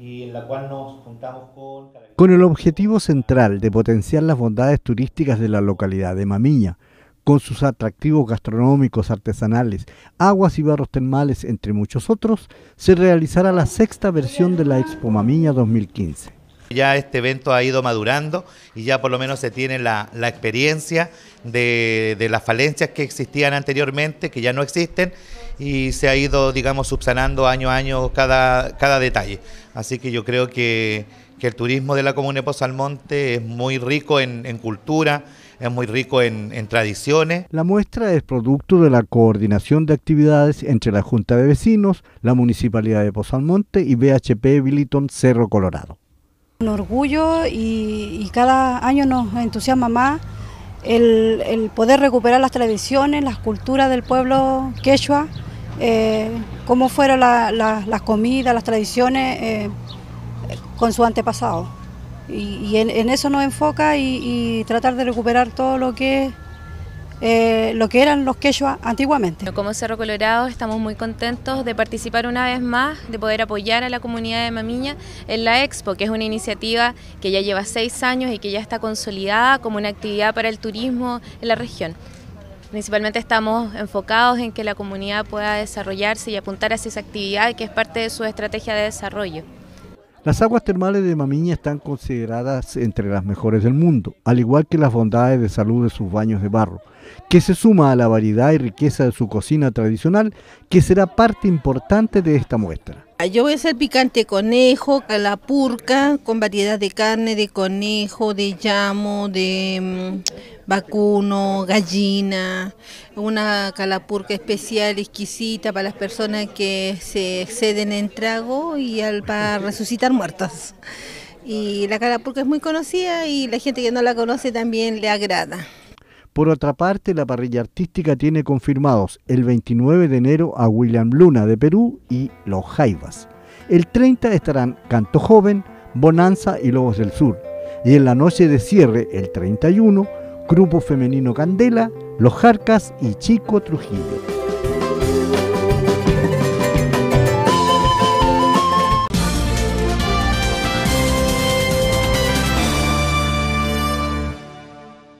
y en la cual nos juntamos con... Con el objetivo central de potenciar las bondades turísticas de la localidad de Mamiña, con sus atractivos gastronómicos, artesanales, aguas y barros termales, entre muchos otros, se realizará la sexta versión de la Expo Mamiña 2015. Ya este evento ha ido madurando y ya por lo menos se tiene la, experiencia de, de las falencias que existían anteriormente, que ya no existen, y se ha ido, digamos, subsanando año a año cada, cada detalle. Así que yo creo que, que el turismo de la comuna de Pozalmonte es muy rico en, cultura, es muy rico en, tradiciones. La muestra es producto de la coordinación de actividades entre la Junta de Vecinos, la Municipalidad de Pozalmonte y BHP Billiton Cerro Colorado. Un orgullo y, y cada año nos entusiasma más el, el poder recuperar las tradiciones, las culturas del pueblo quechua eh, cómo fueron las comidas, las tradiciones eh, con su antepasado. Y, en, eso nos enfoca y, tratar de recuperar todo lo que eh, lo que eran los quechua antiguamente. Como Cerro Colorado estamos muy contentos de participar una vez más, de poder apoyar a la comunidad de Mamiña en la Expo, que es una iniciativa que ya lleva seis años y que ya está consolidada como una actividad para el turismo en la región. Principalmente estamos enfocados en que la comunidad pueda desarrollarse y apuntar hacia esa actividad que es parte de su estrategia de desarrollo. Las aguas termales de Mamiña están consideradas entre las mejores del mundo, al igual que las bondades de salud de sus baños de barro, que se suma a la variedad y riqueza de su cocina tradicional, que será parte importante de esta muestra. Ah, yo voy a hacer picante conejo, calapurca, con variedad de carne, de conejo, de llamo, de mm, vacuno, gallina, una calapurca especial, exquisita para las personas que se exceden en trago y al, para resucitar muertos. Y la calapurca es muy conocida y la gente que no la conoce también le agrada. Por otra parte, la parrilla artística tiene confirmados el 29 de enero a William Luna de Perú y Los Jaivas. El 30 estarán Canto Joven, Bonanza y Lobos del Sur. Y en la noche de cierre, el 31, Grupo Femenino Candela, Los Jarcas y Chico Trujillo.